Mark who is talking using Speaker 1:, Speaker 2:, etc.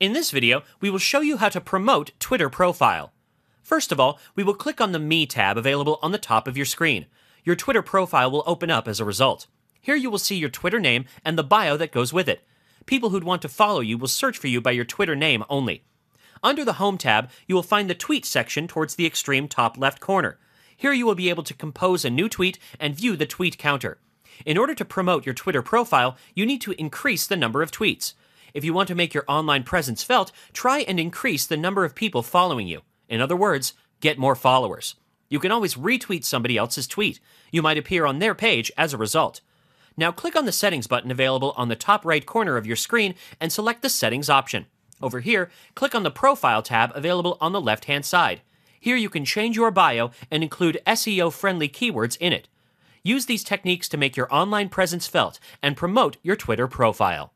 Speaker 1: In this video, we will show you how to promote Twitter profile. First of all, we will click on the Me tab available on the top of your screen. Your Twitter profile will open up as a result. Here you will see your Twitter name and the bio that goes with it. People who'd want to follow you will search for you by your Twitter name only. Under the Home tab, you will find the Tweet section towards the extreme top left corner. Here you will be able to compose a new tweet and view the tweet counter. In order to promote your Twitter profile, you need to increase the number of tweets. If you want to make your online presence felt, try and increase the number of people following you. In other words, get more followers. You can always retweet somebody else's tweet. You might appear on their page as a result. Now click on the Settings button available on the top right corner of your screen and select the Settings option. Over here, click on the Profile tab available on the left hand side. Here you can change your bio and include SEO friendly keywords in it. Use these techniques to make your online presence felt and promote your Twitter profile.